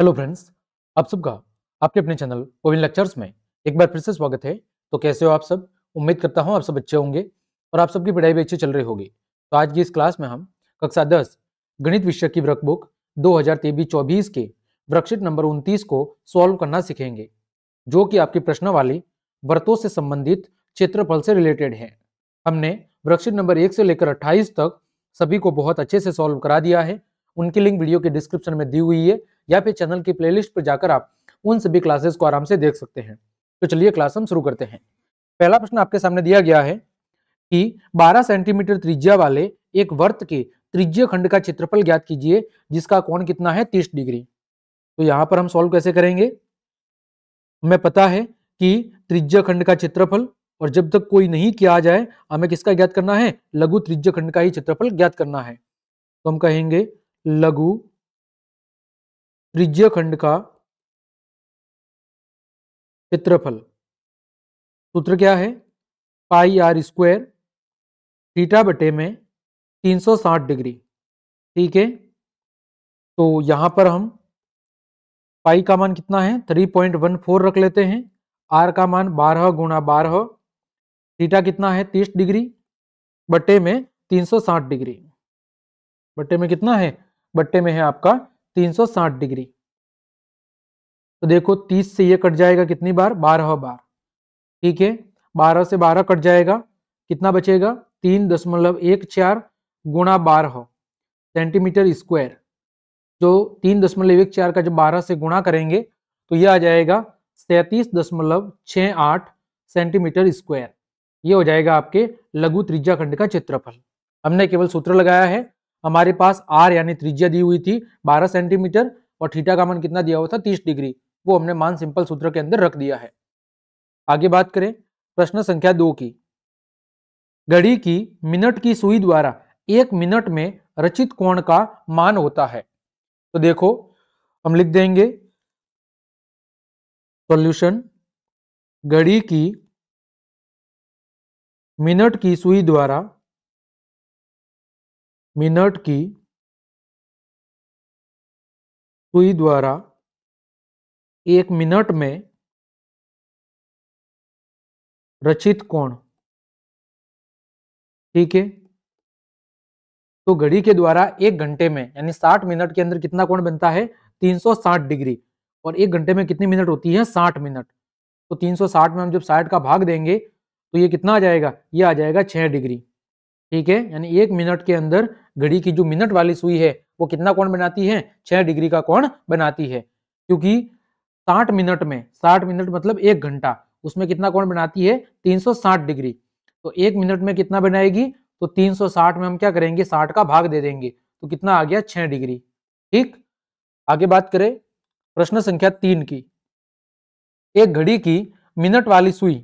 hello friends आप सबका आपके अपने चैनल कोविन लेक्चर्स में एक बार फिर से स्वागत है तो कैसे हो आप सब उम्मीद करता हूँ आप सब अच्छे होंगे और आप सबकी पढ़ाई भी अच्छी चल रही होगी तो आज की इस क्लास में हम कक्षा दस गणित विषय की बुक दो हजार चौबीस के वृक्षित नंबर 29 को सॉल्व करना सीखेंगे जो कि आपकी वाली वर्तों से संबंधित क्षेत्रफल से रिलेटेड है हमने वृक्षित नंबर एक से लेकर अट्ठाईस तक सभी को बहुत अच्छे से सॉल्व करा दिया है उनकी लिंक वीडियो के डिस्क्रिप्शन में दी हुई है या फिर चैनल की प्ले पर जाकर आप उन सभी क्लासेस को आराम से देख सकते हैं तो चलिए क्लास हम शुरू करते हैं पहला प्रश्न आपके सामने दिया गया है कि 12 सेंटीमीटर त्रिज्या वाले एक वर्त के त्रिज्य खंड का क्षेत्रफल ज्ञात कीजिए जिसका कोण कितना है 30 डिग्री तो यहां पर हम सॉल्व कैसे करेंगे हमें पता है कि त्रिज्य खंड का क्षेत्रफल और जब तक कोई नहीं किया जाए हमें किसका ज्ञात करना है लघु त्रिज्य खंड का ही क्षेत्रफल ज्ञात करना है तो हम कहेंगे लघु त्रिज्य खंड का क्षेत्रफल सूत्र क्या है पाई आर स्क्वायर थीटा बटे में 360 डिग्री ठीक है तो यहाँ पर हम पाई का मान कितना है 3.14 रख लेते हैं आर का मान 12 गुणा बारह थीटा कितना है 30 डिग्री बटे में 360 डिग्री बटे में कितना है बट्टे में है आपका 360 डिग्री तो देखो 30 से ये कट जाएगा कितनी बार 12 बार ठीक है 12 से 12 कट जाएगा कितना बचेगा तीन दशमलव एक चार गुणा बारह सेंटीमीटर स्क्वायर जो तीन दशमलव एक चार का जब 12 से गुणा करेंगे तो ये आ जाएगा सैतीस दशमलव छ आठ सेंटीमीटर स्क्वायर ये हो जाएगा आपके लघु त्रिज्या खंड का क्षेत्रफल हमने केवल सूत्र लगाया है हमारे पास आर यानी त्रिज्या दी हुई थी 12 सेंटीमीटर और थीटा का मान कितना दिया हुआ था 30 डिग्री वो हमने मान सिंपल सूत्र के अंदर रख दिया है आगे बात करें प्रश्न संख्या दो की घड़ी की मिनट की सुई द्वारा एक मिनट में रचित कोण का मान होता है तो देखो हम लिख देंगे सॉल्यूशन घड़ी की मिनट की सुई द्वारा मिनट की सुई द्वारा एक मिनट में रचित कोण ठीक है तो घड़ी के द्वारा एक घंटे में यानी 60 मिनट के अंदर कितना कोण बनता है 360 डिग्री और एक घंटे में कितनी मिनट होती है 60 मिनट तो 360 में हम जब 60 का भाग देंगे तो ये कितना आ जाएगा ये आ जाएगा 6 डिग्री ठीक है यानी एक मिनट के अंदर घड़ी की जो मिनट वाली सुई है वो कितना कोण बनाती है छह डिग्री का कोण बनाती है क्योंकि साठ मिनट में साठ मिनट मतलब एक घंटा उसमें कितना कोण बनाती है साठ डिग्री तो एक मिनट में कितना बनाएगी तो 360 में हम क्या करेंगे 60 का भाग दे देंगे तो कितना आ गया 6 डिग्री ठीक आगे बात करें प्रश्न संख्या तीन की एक घड़ी की मिनट वाली सुई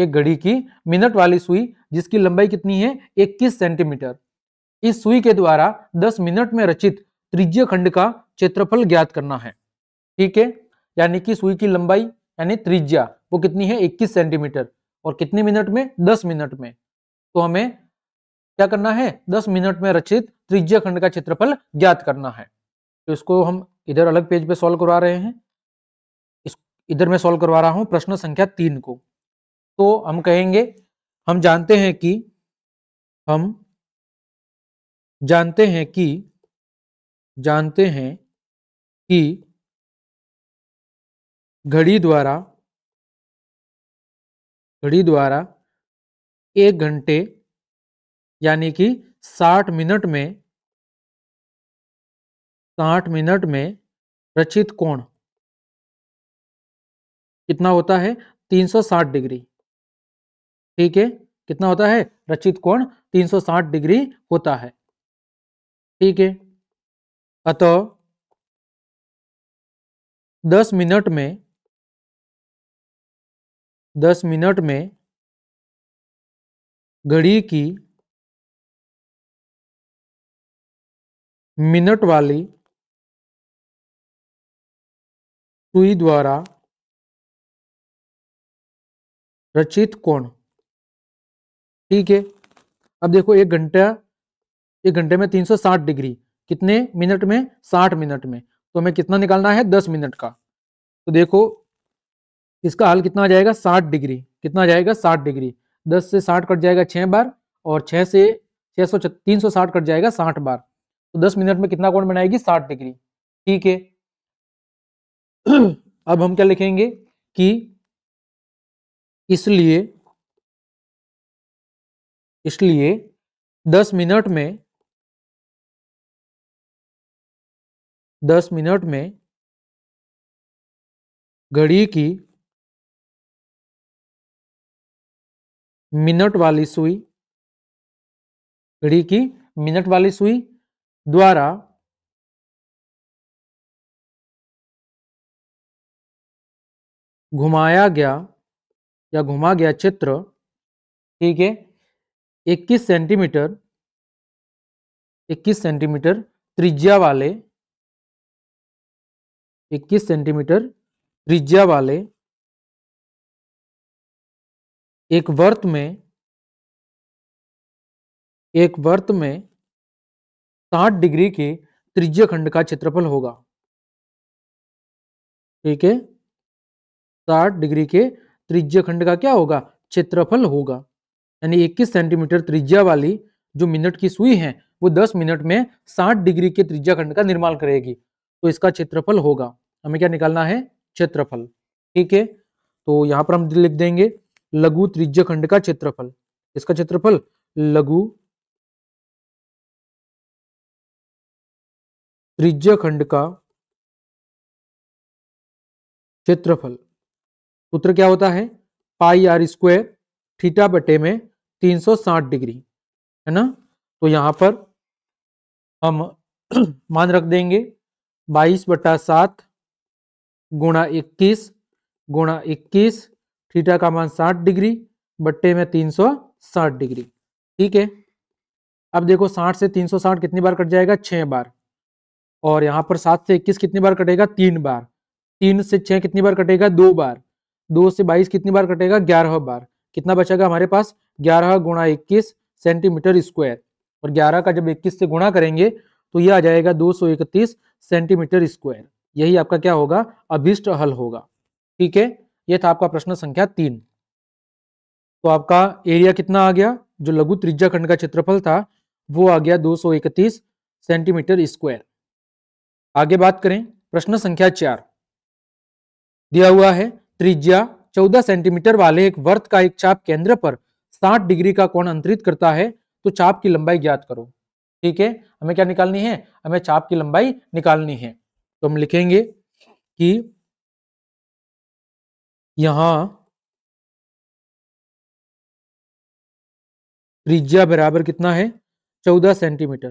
एक घड़ी की मिनट वाली सुई जिसकी लंबाई कितनी है इक्कीस सेंटीमीटर इस सुई के द्वारा 10 मिनट में रचित त्रिज्य खंड का क्षेत्रफल ज्ञात करना है ठीक है यानी कि सुई की लंबाई यानी त्रिज्या वो कितनी है 21 सेंटीमीटर और कितने मिनट में 10 मिनट में तो हमें क्या करना है 10 मिनट में रचित त्रिज्य खंड का क्षेत्रफल ज्ञात करना है तो इसको हम इधर अलग पेज पे सॉल्व करवा रहे हैं इधर मैं सॉल्व करवा रहा हूं प्रश्न संख्या तीन को तो हम कहेंगे हम जानते हैं कि हम जानते हैं कि जानते हैं कि घड़ी द्वारा घड़ी द्वारा एक घंटे यानी कि 60 मिनट में 60 मिनट में रचित कोण कितना होता है 360 डिग्री ठीक है कितना होता है रचित कोण 360 डिग्री होता है ठीक है अतः 10 मिनट में 10 मिनट में घड़ी की मिनट वाली सुई द्वारा रचित कोण ठीक है अब देखो एक घंटा एक घंटे में 360 डिग्री कितने मिनट में 60 मिनट में तो हमें कितना निकालना है 10 मिनट का तो देखो इसका हल कितना आ जाएगा 60 डिग्री कितना आ जाएगा 60 डिग्री 10 से 60 कट जाएगा 6 बार और 6 से 600 साठ कट जाएगा 60 बार तो 10 मिनट में कितना कोण बनाएगी 60 डिग्री ठीक है अब हम क्या लिखेंगे कि इसलिए इसलिए 10 मिनट में 10 मिनट में घड़ी की मिनट वाली सुई घड़ी की मिनट वाली सुई द्वारा घुमाया गया या घुमा गया चित्र ठीक है 21 सेंटीमीटर 21 सेंटीमीटर त्रिज्या वाले 21 सेंटीमीटर त्रिज्या वाले एक वर्त में एक वर्त में साठ डिग्री के त्रिज्या खंड का क्षेत्रफल होगा ठीक है साठ डिग्री के त्रिज्या खंड का क्या होगा क्षेत्रफल होगा यानी 21 सेंटीमीटर त्रिज्या वाली जो मिनट की सुई है वो 10 मिनट में 60 डिग्री के त्रिज्या खंड का निर्माण करेगी तो इसका क्षेत्रफल होगा हमें क्या निकालना है क्षेत्रफल ठीक है तो यहाँ पर हम लिख देंगे लघु त्रिज्य खंड का क्षेत्रफल इसका क्षेत्रफल लघु त्रिज्य खंड का क्षेत्रफल सूत्र क्या होता है पाई आर स्क्वायर थीटा बटे में 360 डिग्री है ना तो यहाँ पर हम मान रख देंगे 22 बटा सात गुणा इक्कीस गुणा इक्कीस थीटा का मान 60 डिग्री बट्टे में 360 डिग्री ठीक है अब देखो 60 से 360 कितनी बार कट जाएगा छः बार और यहाँ पर 7 से 21 कितनी बार कटेगा तीन बार तीन से छः कितनी बार कटेगा दो बार दो से 22 कितनी बार कटेगा ग्यारह बार कितना बचेगा हमारे पास ग्यारह गुणा इक्कीस सेंटीमीटर स्क्वायर और ग्यारह का जब इक्कीस से गुणा करेंगे तो यह आ जाएगा दो सौ इकतीस सेंटीमीटर स्क्वायर यही आपका क्या होगा अभिष्ट हल होगा ठीक है यह था आपका प्रश्न संख्या तीन तो आपका एरिया कितना आ गया जो लघु त्रिज्या खंड का क्षेत्रफल था वो आ गया इकतीस सेंटीमीटर स्क्वायर आगे बात करें प्रश्न संख्या चार दिया हुआ है त्रिज्या चौदह सेंटीमीटर वाले एक वर्त का एक चाप केंद्र पर साठ डिग्री का कोण अंतरित करता है तो चाप की लंबाई ज्ञात करो ठीक है हमें क्या निकालनी है हमें चाप की लंबाई निकालनी है तो हम लिखेंगे कि यहां त्रिज्या बराबर कितना है चौदह सेंटीमीटर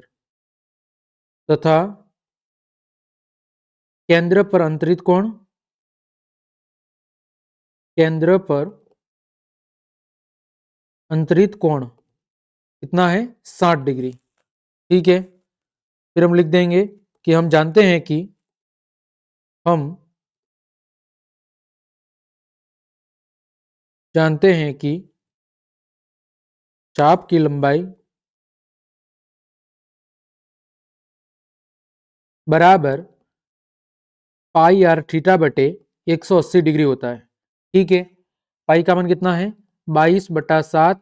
तथा केंद्र पर अंतरित कोण केंद्र पर अंतरित कोण कितना है साठ डिग्री ठीक है फिर हम लिख देंगे कि हम जानते हैं कि हम जानते हैं कि चाप की लंबाई बराबर पाई आर थीटा बटे 180 डिग्री होता है ठीक है पाई का मान कितना है बाईस बटा सात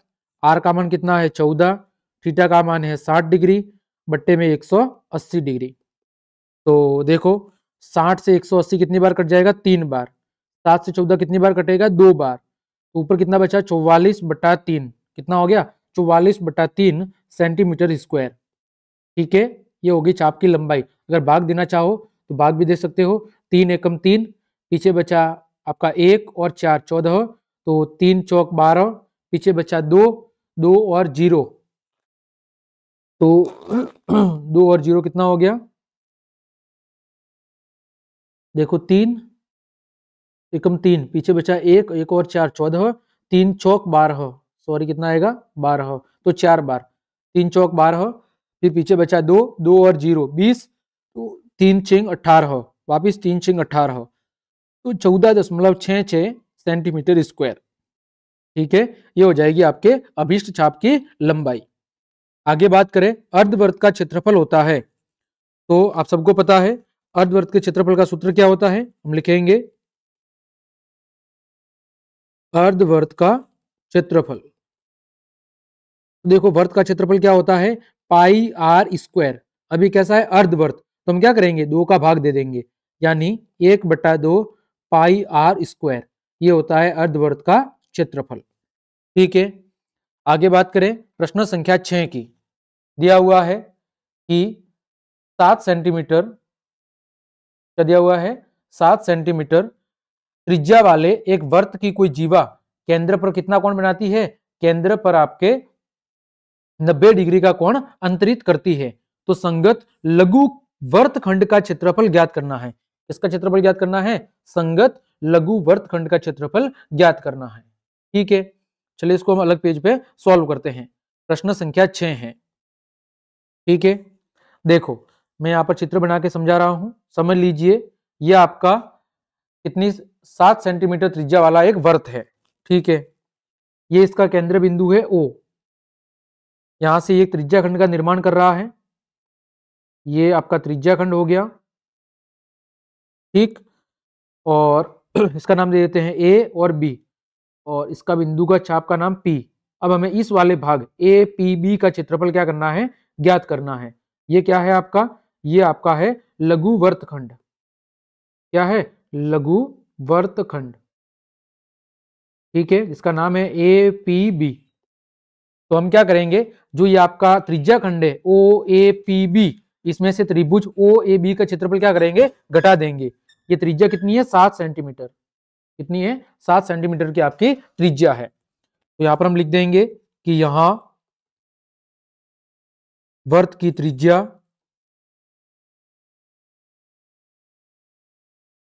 आर का मान कितना है चौदह थीटा का मान है साठ डिग्री बट्टे में एक सौ अस्सी डिग्री तो देखो साठ से एक सौ अस्सी कितनी बार कट जाएगा तीन बार सात से चौदह कितनी बार कटेगा दो बार तो ऊपर कितना बचा चौवालीस बटा तीन कितना हो गया चौवालीस बटा तीन सेंटीमीटर स्क्वायर ठीक है ये होगी चाप की लंबाई अगर भाग देना चाहो तो भाग भी दे सकते हो तीन एकम तीन पीछे बचा आपका एक और चार चौदह तो तीन चौक बारह पीछे बचा दो दो और जीरो तो दो और जीरो कितना हो गया देखो तीन एकम तीन पीछे बचा एक एक और चार चौदह तीन चौक बारह सॉरी कितना आएगा बारह तो चार बार तीन चौक बारह फिर पीछे बचा दो दो और जीरो बीस तो तीन छिंग अठारह वापिस तीन छिंग अठारह तो चौदह दशमलव छः छः सेंटीमीटर स्क्वायर ठीक है ये हो जाएगी आपके अभिष्ट छाप की लंबाई आगे बात करें अर्धवर्त का क्षेत्रफल होता है तो आप सबको पता है अर्धवर्त के क्षेत्रफल का सूत्र क्या होता है हम लिखेंगे अर्धवर्त का क्षेत्रफल देखो वर्त का क्षेत्रफल क्या होता है पाई आर स्क्वायर अभी कैसा है अर्धवर्त तो हम क्या करेंगे दो का भाग दे देंगे यानी एक बट्टा दो पाई आर स्क्वायर ये होता है अर्धवर्त का क्षेत्रफल ठीक है आगे बात करें प्रश्न संख्या छह की दिया हुआ है कि सात सेंटीमीटर क्या दिया हुआ है सात सेंटीमीटर त्रिज्या वाले एक वर्त की कोई जीवा केंद्र पर कितना कोण बनाती है केंद्र पर आपके 90 डिग्री का कोण अंतरित करती है तो संगत लघु वर्त खंड का क्षेत्रफल ज्ञात करना है इसका क्षेत्रफल ज्ञात करना है संगत लघु वर्त खंड का क्षेत्रफल ज्ञात करना है ठीक है चलिए इसको हम अलग पेज पे सॉल्व करते हैं प्रश्न संख्या छ है ठीक है देखो मैं यहाँ पर चित्र बना के समझा रहा हूं समझ लीजिए यह आपका कितनी सात सेंटीमीटर त्रिज्या वाला एक वर्त है ठीक है ये इसका केंद्र बिंदु है ओ यहां से ये त्रिज्या खंड का निर्माण कर रहा है ये आपका त्रिज्या खंड हो गया ठीक और इसका नाम दे देते हैं ए और बी और इसका बिंदु का चाप का नाम पी अब हमें इस वाले भाग ए पी बी का क्षेत्रफल क्या करना है ज्ञात करना है ये क्या है आपका ये आपका है लघु वर्तखंड क्या है लघु वर्तखंड ठीक है इसका नाम है ए पी बी तो हम क्या करेंगे जो ये आपका त्रिज्या खंड है ओ ए पी बी इसमें से त्रिभुज ओ ए बी का क्षेत्रफल क्या करेंगे घटा देंगे ये त्रिज्या कितनी है सात सेंटीमीटर कितनी है सात सेंटीमीटर की आपकी त्रिज्या है तो यहां पर हम लिख देंगे कि यहां वर्त की त्रिज्या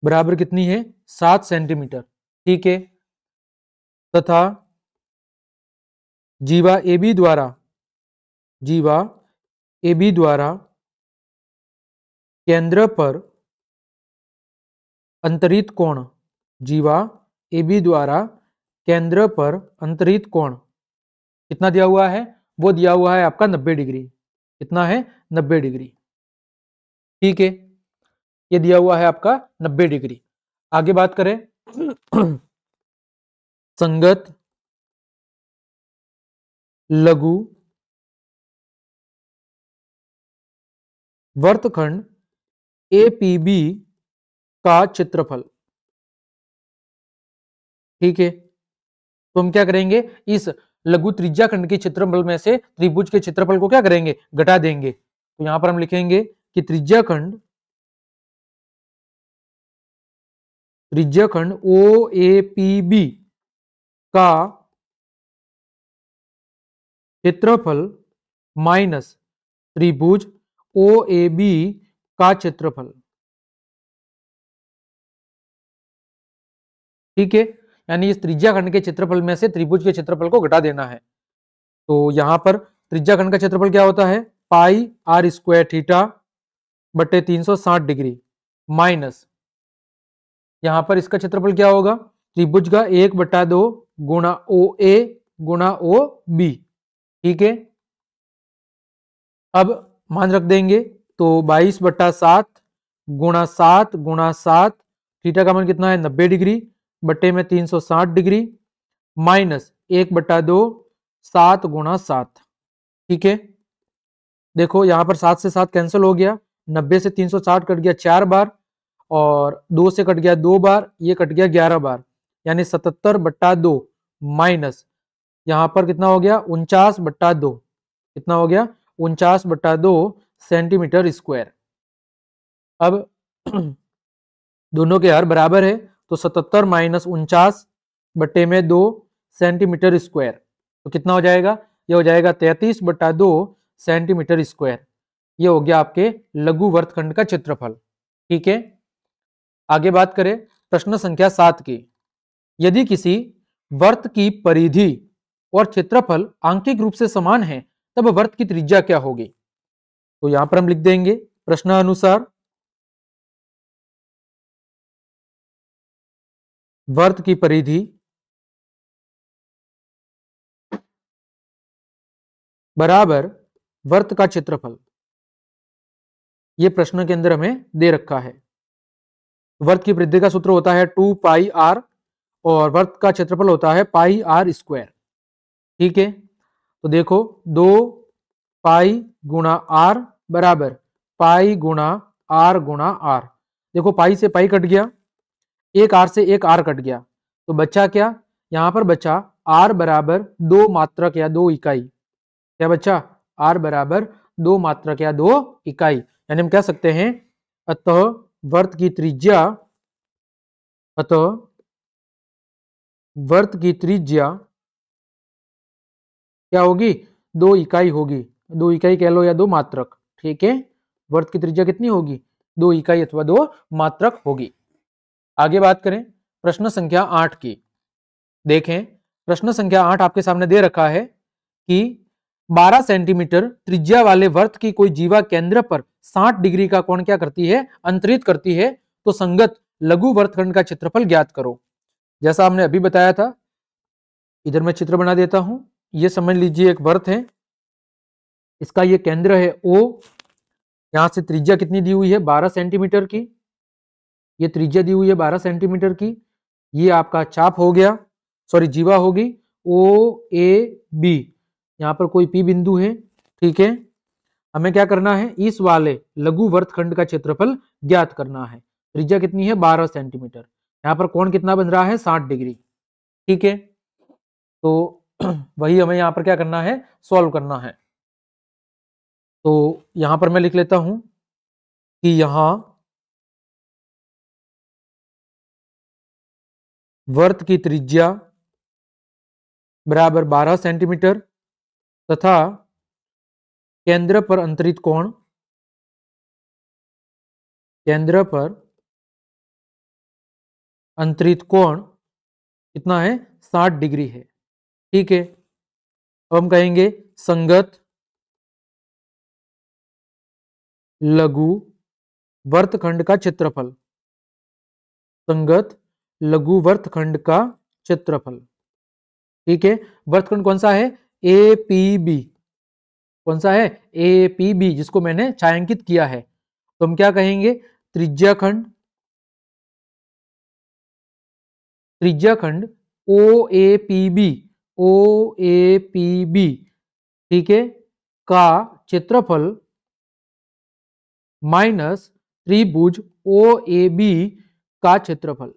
बराबर कितनी है सात सेंटीमीटर ठीक है तथा जीवा ए बी द्वारा जीवा ए बी द्वारा केंद्र पर अंतरित कोण जीवा ए बी द्वारा केंद्र पर अंतरित कोण कितना दिया हुआ है वो दिया हुआ है आपका 90 डिग्री कितना है 90 डिग्री ठीक है ये दिया हुआ है आपका 90 डिग्री आगे बात करें संगत लघु वर्तखंड ए पी बी का क्षेत्रफल ठीक है तो हम क्या करेंगे इस लघु त्रिज्या खंड के क्षेत्रफल में से त्रिभुज के क्षेत्रफल को क्या करेंगे घटा देंगे तो यहां पर हम लिखेंगे कि त्रिज्या खंड त्रिज्या खंड ओ ए पी बी का क्षेत्रफल माइनस त्रिभुज ओ ए बी का क्षेत्रफल ठीक है यानी इस त्रिज्या खंड के क्षेत्रफल में से त्रिभुज के क्षेत्रफल को घटा देना है तो यहाँ पर त्रिज्या खंड का क्षेत्रफल क्या होता है पाई आर स्क्वायर थीटा बटे तीन सौ साठ डिग्री माइनस यहाँ पर इसका क्षेत्रफल क्या होगा त्रिभुज का एक बटा दो गुणा ओ ए गुणा ओ बी ठीक है अब मान रख देंगे तो बाईस बट्टा सात गुणा सात गुणा सात थीटा का मान कितना है नब्बे डिग्री बटे में 360 डिग्री माइनस एक बटा दो सात गुणा सात ठीक है देखो यहाँ पर सात से सात कैंसिल हो गया नब्बे से 360 कट गया चार बार और दो से कट गया दो बार ये कट गया ग्यारह बार यानी सतहत्तर बट्टा दो माइनस यहाँ पर कितना हो गया उनचास बट्टा दो कितना हो गया उनचास बट्टा दो सेंटीमीटर स्क्वायर अब दोनों के हर बराबर है तो सतहत्तर माइनस उनचास बट्टे में दो सेंटीमीटर स्क्वायर तो कितना हो जाएगा यह हो जाएगा तैतीस बटा दो सेंटीमीटर स्क्वायर ये हो गया आपके लघु वर्तखंड का क्षेत्रफल ठीक है आगे बात करें प्रश्न संख्या सात की यदि किसी वर्त की परिधि और क्षेत्रफल आंकिक रूप से समान है तब वर्त की त्रिज्या क्या होगी तो यहां पर हम लिख देंगे प्रश्न अनुसार वर्त की परिधि बराबर वर्त का क्षेत्रफल ये प्रश्न के अंदर हमें दे रखा है वर्त की वृद्धि का सूत्र होता है टू पाई आर और वर्त का क्षेत्रफल होता है पाई आर स्क्वायर ठीक है तो देखो दो पाई गुणा आर बराबर पाई गुणा आर गुणा आर देखो पाई से पाई कट गया एक आर से एक आर कट गया तो बच्चा क्या यहाँ पर बच्चा आर बराबर दो मात्रक या दो इकाई क्या बच्चा आर बराबर दो मात्रक या दो इकाई यानी हम कह सकते हैं अतः वर्त की त्रिज्या अतः वर्त की त्रिज्या क्या होगी दो इकाई होगी दो इकाई कह लो या दो मात्रक ठीक है वर्त की त्रिज्या कितनी होगी दो इकाई अथवा दो मात्रक होगी आगे बात करें प्रश्न संख्या आठ की देखें प्रश्न संख्या आठ आपके सामने दे रखा है कि 12 सेंटीमीटर त्रिज्या वाले वर्त की कोई जीवा केंद्र पर 60 डिग्री का कोण क्या करती है अंतरित करती है तो संगत लघु वर्तखंड का क्षेत्रफल ज्ञात करो जैसा हमने अभी बताया था इधर मैं चित्र बना देता हूं ये समझ लीजिए एक वर्त है इसका ये केंद्र है ओ यहां से त्रिज्या कितनी दी हुई है 12 सेंटीमीटर की ये त्रिज्या दी हुई है बारह सेंटीमीटर की ये आपका चाप हो गया सॉरी जीवा होगी ओ ए बी यहाँ पर कोई पी बिंदु है ठीक है हमें क्या करना है इस वाले लघु वर्तखंड का क्षेत्रफल ज्ञात करना है त्रिज्या कितनी है बारह सेंटीमीटर यहाँ पर कोण कितना बन रहा है साठ डिग्री ठीक है तो वही हमें यहाँ पर क्या करना है सॉल्व करना है तो यहां पर मैं लिख लेता हूं कि यहां वर्त की त्रिज्या बराबर 12 सेंटीमीटर तथा केंद्र पर अंतरित कोण केंद्र पर अंतरित कोण कितना है 60 डिग्री है ठीक है अब हम कहेंगे संगत लघु वर्तखंड का क्षेत्रफल संगत लघु वर्तखंड का क्षेत्रफल ठीक है वर्तखंड कौन सा है ए पी बी कौन सा है ए पी बी जिसको मैंने छायांकित किया है तो हम क्या कहेंगे त्रिज्या खंड त्रिज्या खंड O A P B O A P B ठीक है का क्षेत्रफल माइनस त्रिभुज ओ ए बी का क्षेत्रफल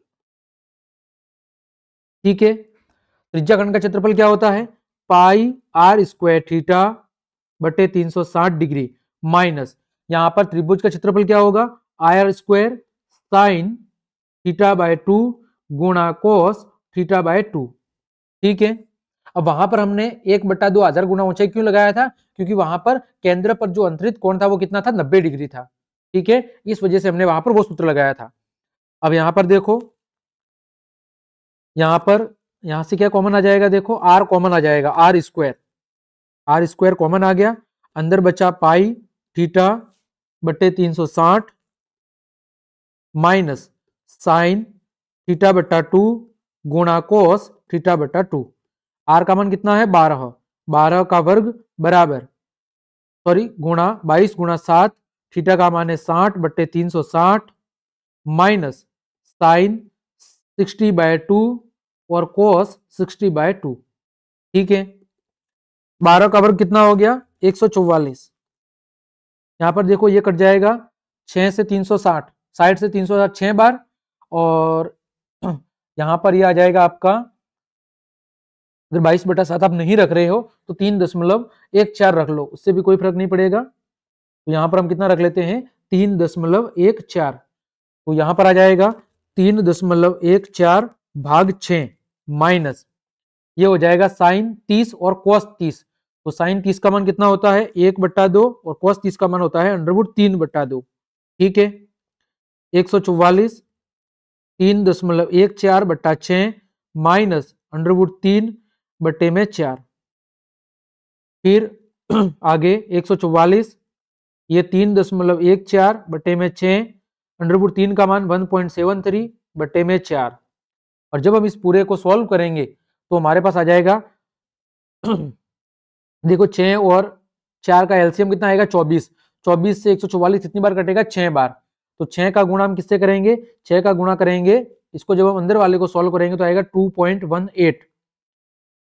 ठीक है त्रिज्या खंड का क्षेत्रफल क्या होता है पाई आर स्क्वायर थीटा बटे 360 डिग्री माइनस यहां पर त्रिभुज का क्षेत्रफल क्या होगा I R square sine theta by two गुणा कोस थीटा बाय टू ठीक है अब वहां पर हमने एक बट्टा दो आधार गुणा ऊंचाई क्यों लगाया था क्योंकि वहां पर केंद्र पर जो अंतरित कोण था वो कितना था नब्बे डिग्री था ठीक है इस वजह से हमने वहां पर वो सूत्र लगाया था अब यहां पर देखो यहां पर यहां से क्या कॉमन आ जाएगा देखो आर कॉमन आ जाएगा R square R square common आ गया अंदर बचा पाई थीटा बटे तीन सौ साठ माइनस साइन थीटा बटा टू गुणा कोस थीटा बटा टू आर का मान कितना है बारह बारह का वर्ग बराबर सॉरी गुणा बाईस गुणा सात थीटा का मान है साठ बट्टे तीन सौ साठ minus sine sixty by two और कोस सिक्सटी बाय टू ठीक है बारह का वर्ग कितना हो गया एक सौ चौवालीस यहाँ पर देखो ये कट जाएगा छः से तीन सौ साठ साठ से तीन सौ साठ छः बार और यहाँ पर ये आ जाएगा आपका अगर बाईस बटा सात आप नहीं रख रहे हो तो तीन दशमलव एक चार रख लो उससे भी कोई फर्क नहीं पड़ेगा तो यहाँ पर हम कितना रख लेते हैं तीन दशमलव एक चार तो यहाँ पर आ जाएगा तीन दशमलव एक चार भाग छ माइनस ये हो जाएगा साइन तीस और कॉस तीस तो साइन तीस का मान कितना होता है एक बट्टा दो और कॉस तीस का मान होता है अंडरवुड तीन बट्टा दो ठीक है एक सौ चौवालीस तीन दशमलव एक चार बट्टा छ माइनस अंडरवुड तीन बट्टे में चार फिर आगे एक सौ चौवालीस ये तीन दशमलव एक चार बटे में छः अंडरवुड तीन का मान वन पॉइंट सेवन थ्री बटे में चार और जब हम इस पूरे को सॉल्व करेंगे तो हमारे पास आ जाएगा देखो छ और चार का एलसीएम कितना आएगा चौबीस चौबीस से एक सौ चौवालीस कितनी बार कटेगा छह बार तो छह का गुणा हम किससे करेंगे छह का गुणा करेंगे इसको जब हम अंदर वाले को सॉल्व करेंगे तो आएगा टू पॉइंट वन एट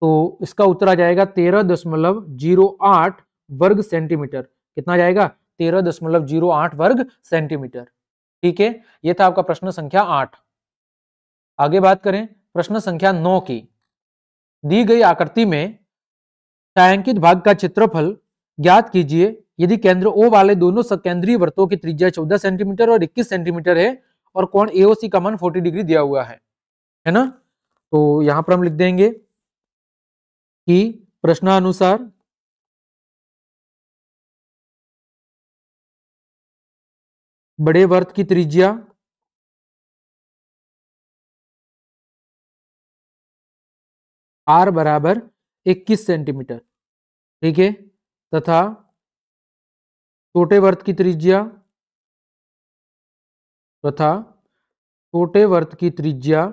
तो इसका उत्तर आ जाएगा तेरह दशमलव जीरो आठ वर्ग सेंटीमीटर कितना जाएगा तेरह दशमलव जीरो आठ वर्ग सेंटीमीटर ठीक है ये था आपका प्रश्न संख्या आठ आगे बात करें प्रश्न संख्या नौ की दी गई आकृति में छायांकित भाग का क्षेत्रफल ज्ञात कीजिए यदि केंद्र ओ वाले दोनों केंद्रीय वृत्तों की त्रिज्या 14 सेंटीमीटर और 21 सेंटीमीटर है और कोण एओसी का मान 40 डिग्री दिया हुआ है है ना तो यहां पर हम लिख देंगे कि प्रश्नानुसार बड़े वर्त की त्रिज्या आर बराबर 21 सेंटीमीटर ठीक है तथा छोटे वर्त की त्रिज्या तथा छोटे वर्त की त्रिज्या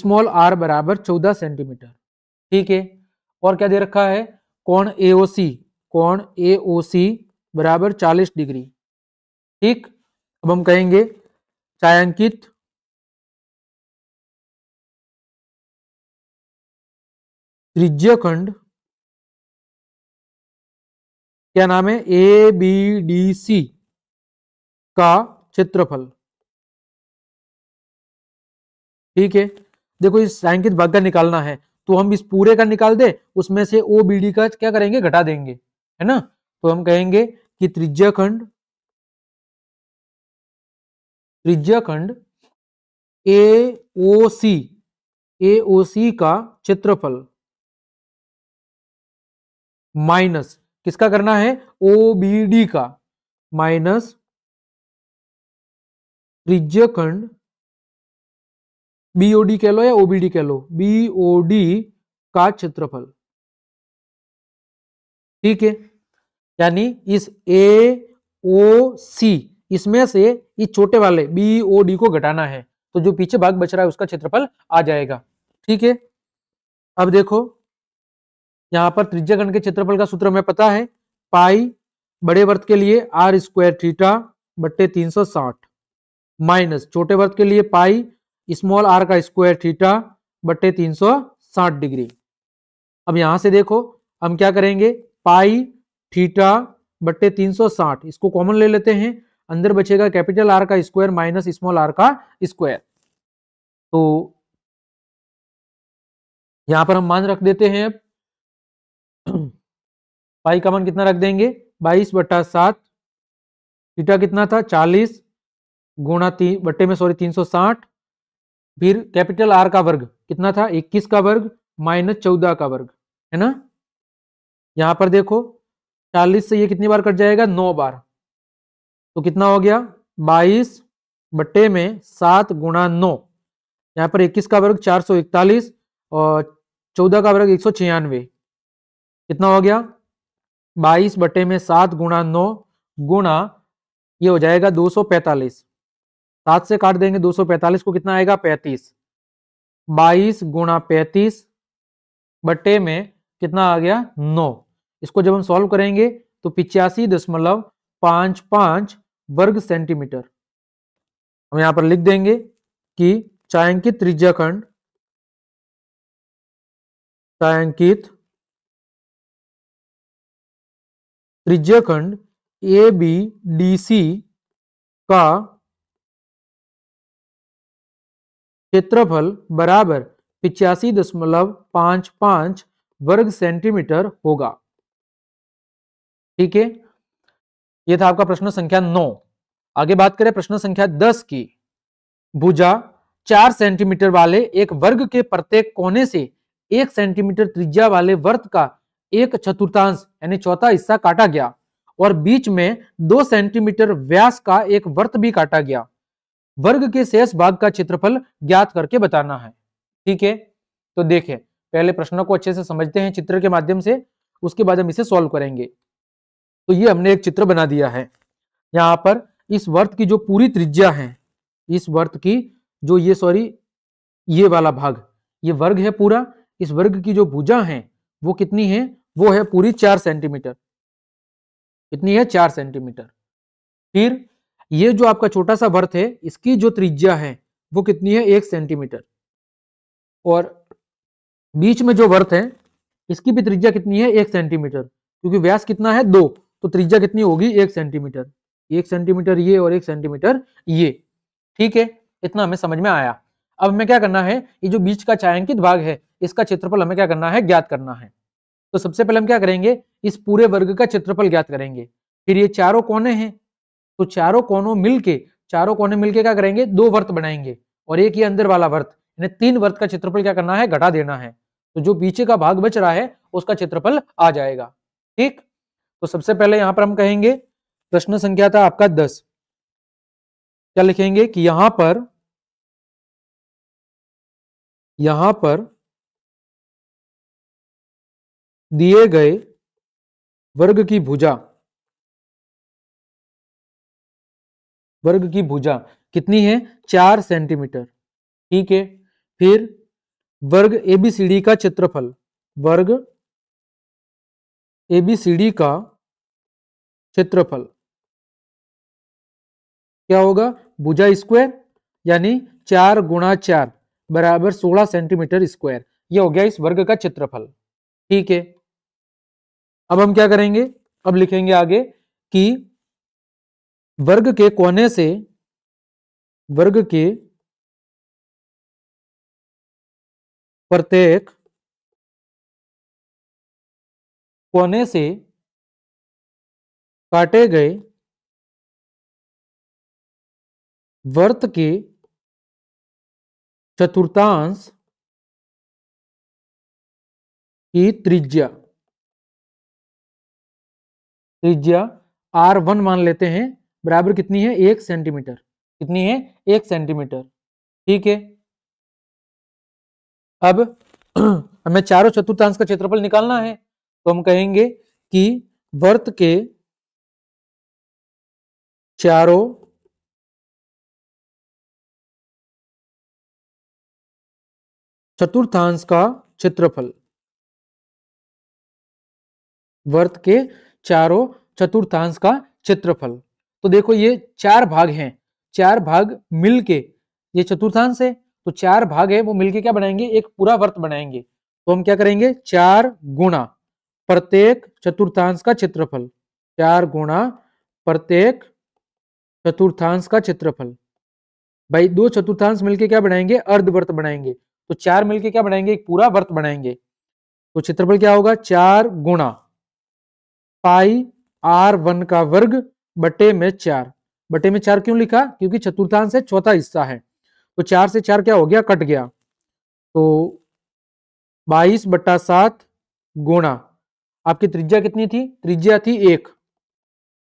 स्मॉल आर बराबर 14 सेंटीमीटर ठीक है और क्या दे रखा है कोण एओसी कोण एओसी बराबर 40 डिग्री ठीक अब हम कहेंगे छायांकित त्रिज्यखंड खंड क्या नाम है ए बी डी सी का क्षेत्रफल ठीक है देखो इस छायांकित भाग का निकालना है तो हम इस पूरे का निकाल दे उसमें से ओ बी डी का क्या करेंगे घटा देंगे है ना तो हम कहेंगे कि त्रिज्य खंड सी ए ओ सी का क्षेत्रफल माइनस किसका करना है ओ बी डी का माइनस त्रिज्य खंड बीओडी कह लो या ओबीडी कह लो बी डी का क्षेत्रफल ठीक है यानी इस ए ओ सी इसमें से ये छोटे वाले बी ओ डी को घटाना है तो जो पीछे भाग बच रहा है उसका क्षेत्रफल आ जाएगा ठीक है अब देखो यहाँ पर त्रिज्याखंड के क्षेत्रफल का सूत्र हमें पता है पाई बड़े वर्त के लिए आर स्क्वायर थीटा बट्टे तीन सौ साठ माइनस छोटे वर्त के लिए पाई स्मॉल आर का स्क्वायर थीटा बट्टे तीन सौ साठ डिग्री अब यहां से देखो हम क्या करेंगे पाई थीटा बट्टे तीन सौ साठ इसको कॉमन ले लेते हैं अंदर बचेगा कैपिटल आर का स्क्वायर माइनस स्मॉल आर का स्क्वायर तो यहां पर हम मान रख देते हैं अब पाई का मान कितना रख देंगे बाईस बटा सात थीटा कितना था चालीस गुणा तीन बट्टे में सॉरी तीन सौ साठ फिर कैपिटल आर का वर्ग कितना था इक्कीस का वर्ग माइनस चौदह का वर्ग है ना यहां पर देखो चालीस से ये कितनी बार कट जाएगा नौ बार तो कितना हो गया बाईस बटे में सात गुणा नौ यहाँ पर इक्कीस का वर्ग चार सौ इकतालीस और चौदह का वर्ग एक सौ छियानवे कितना हो गया बाईस बटे में सात गुणा नौ गुणा ये हो जाएगा दो सौ पैंतालीस सात से काट देंगे दो सौ पैंतालीस को कितना आएगा पैंतीस बाईस गुणा पैंतीस बटे में कितना आ गया नौ इसको जब हम सॉल्व करेंगे तो पिचासी दशमलव पांच पांच वर्ग सेंटीमीटर हम यहां पर लिख देंगे कि छायांकित त्रिज्या खंड छायांकित त्रिज्या खंड ए बी डी सी का क्षेत्रफल बराबर पिचासी दशमलव पांच पांच वर्ग सेंटीमीटर होगा ठीक है ये था आपका प्रश्न संख्या नौ आगे बात करें प्रश्न संख्या दस की भुजा चार सेंटीमीटर वाले एक वर्ग के प्रत्येक कोने से एक सेंटीमीटर त्रिज्या वाले वर्त का एक चतुर्थांश यानी चौथा हिस्सा काटा गया और बीच में दो सेंटीमीटर व्यास का एक वर्त भी काटा गया वर्ग के शेष भाग का क्षेत्रफल ज्ञात करके बताना है ठीक है तो देखें पहले प्रश्न को अच्छे से समझते हैं चित्र के माध्यम से उसके बाद हम इसे सॉल्व करेंगे तो ये हमने एक चित्र बना दिया है यहाँ पर इस वर्त की जो पूरी त्रिज्या है इस वर्त की जो ये सॉरी ये वाला भाग ये वर्ग है पूरा इस वर्ग की जो भुजा है वो कितनी है वो है पूरी चार सेंटीमीटर कितनी है चार सेंटीमीटर फिर ये जो आपका छोटा सा वर्त है इसकी जो त्रिज्या है वो कितनी है एक सेंटीमीटर और बीच में जो वर्त है इसकी भी त्रिज्या कितनी है एक सेंटीमीटर क्योंकि व्यास कितना है दो तो त्रिज्या कितनी होगी एक सेंटीमीटर एक सेंटीमीटर ये और एक सेंटीमीटर ये ठीक है इतना हमें समझ में आया अब हमें क्या करना है ये जो बीच का छायांकित भाग है इसका क्षेत्रफल हमें क्या करना है ज्ञात करना है तो सबसे पहले हम क्या करेंगे इस पूरे वर्ग का क्षेत्रफल ज्ञात करेंगे फिर ये चारों कोने हैं तो चारों कोनों मिलके चारों कोने मिलके क्या करेंगे दो वर्त बनाएंगे और एक ये अंदर वाला वर्त यानी तीन वर्त का क्षेत्रफल क्या करना है घटा देना है तो जो पीछे का भाग बच रहा है उसका क्षेत्रफल आ जाएगा ठीक तो सबसे पहले यहां पर हम कहेंगे प्रश्न संख्या था आपका दस क्या लिखेंगे कि यहां पर यहां पर दिए गए वर्ग की भुजा वर्ग की भुजा कितनी है चार सेंटीमीटर ठीक है फिर वर्ग एबीसीडी का क्षेत्रफल वर्ग ए बी सी डी का क्षेत्रफल क्या होगा भुजा स्क्वायर यानी चार गुणा चार बराबर सोलह सेंटीमीटर स्क्वायर यह हो गया इस वर्ग का क्षेत्रफल ठीक है अब हम क्या करेंगे अब लिखेंगे आगे कि वर्ग के कोने से वर्ग के प्रत्येक कोने से काटे गए वर्त के चतुर्थांश की त्रिज्या त्रिज्या आर वन मान लेते हैं बराबर कितनी है एक सेंटीमीटर कितनी है एक सेंटीमीटर ठीक है अब हमें चारों चतुर्थांश का क्षेत्रफल निकालना है तो हम कहेंगे कि वर्त के चारों चतुर्थांश का क्षेत्रफल वर्त के चारों चतुर्थांश का क्षेत्रफल तो देखो ये चार भाग हैं चार भाग मिलके ये चतुर्थांश है तो चार भाग है वो मिलके क्या बनाएंगे एक पूरा वर्त बनाएंगे तो हम क्या करेंगे चार गुणा प्रत्येक चतुर्थांश का क्षेत्रफल चार गुणा प्रत्येक चतुर्थांश का क्षेत्रफल भाई दो चतुर्थांश मिलके क्या बनाएंगे अर्धवर्त बनाएंगे तो चार मिलके क्या बनाएंगे एक पूरा वर्त बनाएंगे तो क्षेत्रफल क्या होगा चार गुणा पाई आर वन का वर्ग बटे में चार बटे में चार क्यों लिखा क्योंकि चतुर्थांश है चौथा हिस्सा है तो चार से चार क्या हो गया कट गया तो बाईस बट्टा सात गुणा आपकी त्रिज्या कितनी थी त्रिज्या थी एक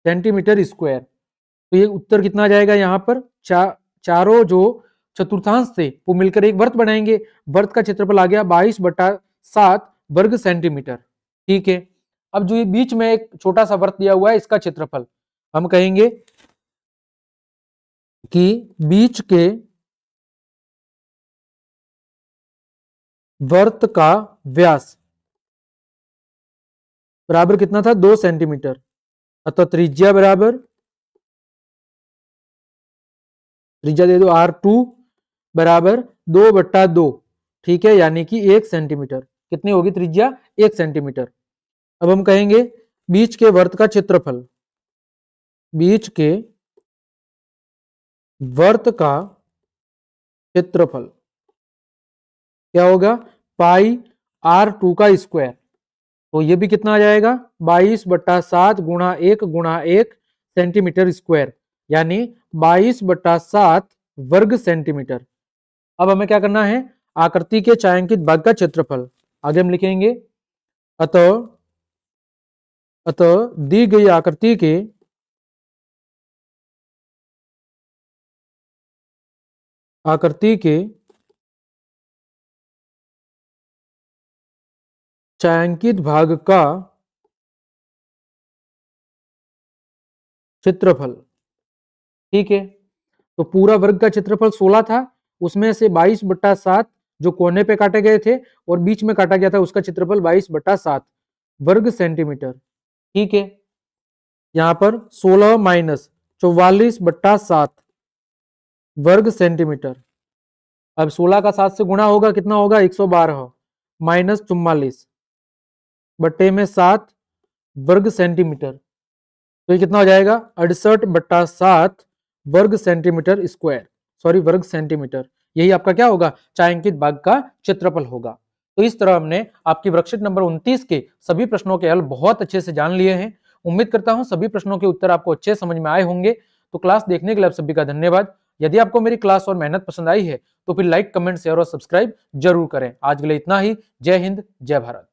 सेंटीमीटर स्क्वायर तो ये उत्तर कितना जाएगा यहाँ पर चा, चारों जो चतुर्थांश थे वो मिलकर एक वर्त बनाएंगे वर्त का क्षेत्रफल आ गया बाईस बटा सात वर्ग सेंटीमीटर ठीक है अब जो ये बीच में एक छोटा सा वर्त दिया हुआ है इसका क्षेत्रफल हम कहेंगे कि बीच के वर्त का व्यास बराबर कितना था दो सेंटीमीटर अतः त्रिज्या बराबर त्रिज्या दे दो आर टू बराबर दो बट्टा दो ठीक है यानी कि एक सेंटीमीटर कितनी होगी त्रिज्या एक सेंटीमीटर अब हम कहेंगे बीच के वर्त का क्षेत्रफल बीच के वर्त का क्षेत्रफल क्या होगा पाई आर टू का स्क्वायर तो ये भी कितना आ जाएगा बाईस बट्टा सात गुणा एक गुणा एक सेंटीमीटर स्क्वायर यानी बाईस बट्टा सात वर्ग सेंटीमीटर अब हमें क्या करना है आकृति के छायांकित भाग का क्षेत्रफल आगे हम लिखेंगे अत अत दी गई आकृति के आकृति के छायांकित भाग का क्षेत्रफल ठीक है तो पूरा वर्ग का क्षेत्रफल 16 था उसमें से 22 बट्टा सात जो कोने पे काटे गए थे और बीच में काटा गया था उसका क्षेत्रफल 22 बट्टा सात वर्ग सेंटीमीटर ठीक है यहां पर 16 माइनस चौवालीस बट्टा सात वर्ग सेंटीमीटर अब 16 का सात से गुणा होगा कितना होगा 112 माइनस चुम्बालीस बट्टे में सात वर्ग सेंटीमीटर तो ये कितना हो जाएगा अड़सठ बट्टा सात वर्ग सेंटीमीटर स्क्वायर सॉरी वर्ग सेंटीमीटर यही आपका क्या होगा चायंकित भाग का क्षेत्रफल होगा तो इस तरह हमने आपकी वृक्षित नंबर 29 के सभी प्रश्नों के हल बहुत अच्छे से जान लिए हैं उम्मीद करता हूं सभी प्रश्नों के उत्तर आपको अच्छे समझ में आए होंगे तो क्लास देखने के लिए आप सभी का धन्यवाद यदि आपको मेरी क्लास और मेहनत पसंद आई है तो फिर लाइक कमेंट शेयर और सब्सक्राइब जरूर करें आज के लिए इतना ही जय हिंद जय भारत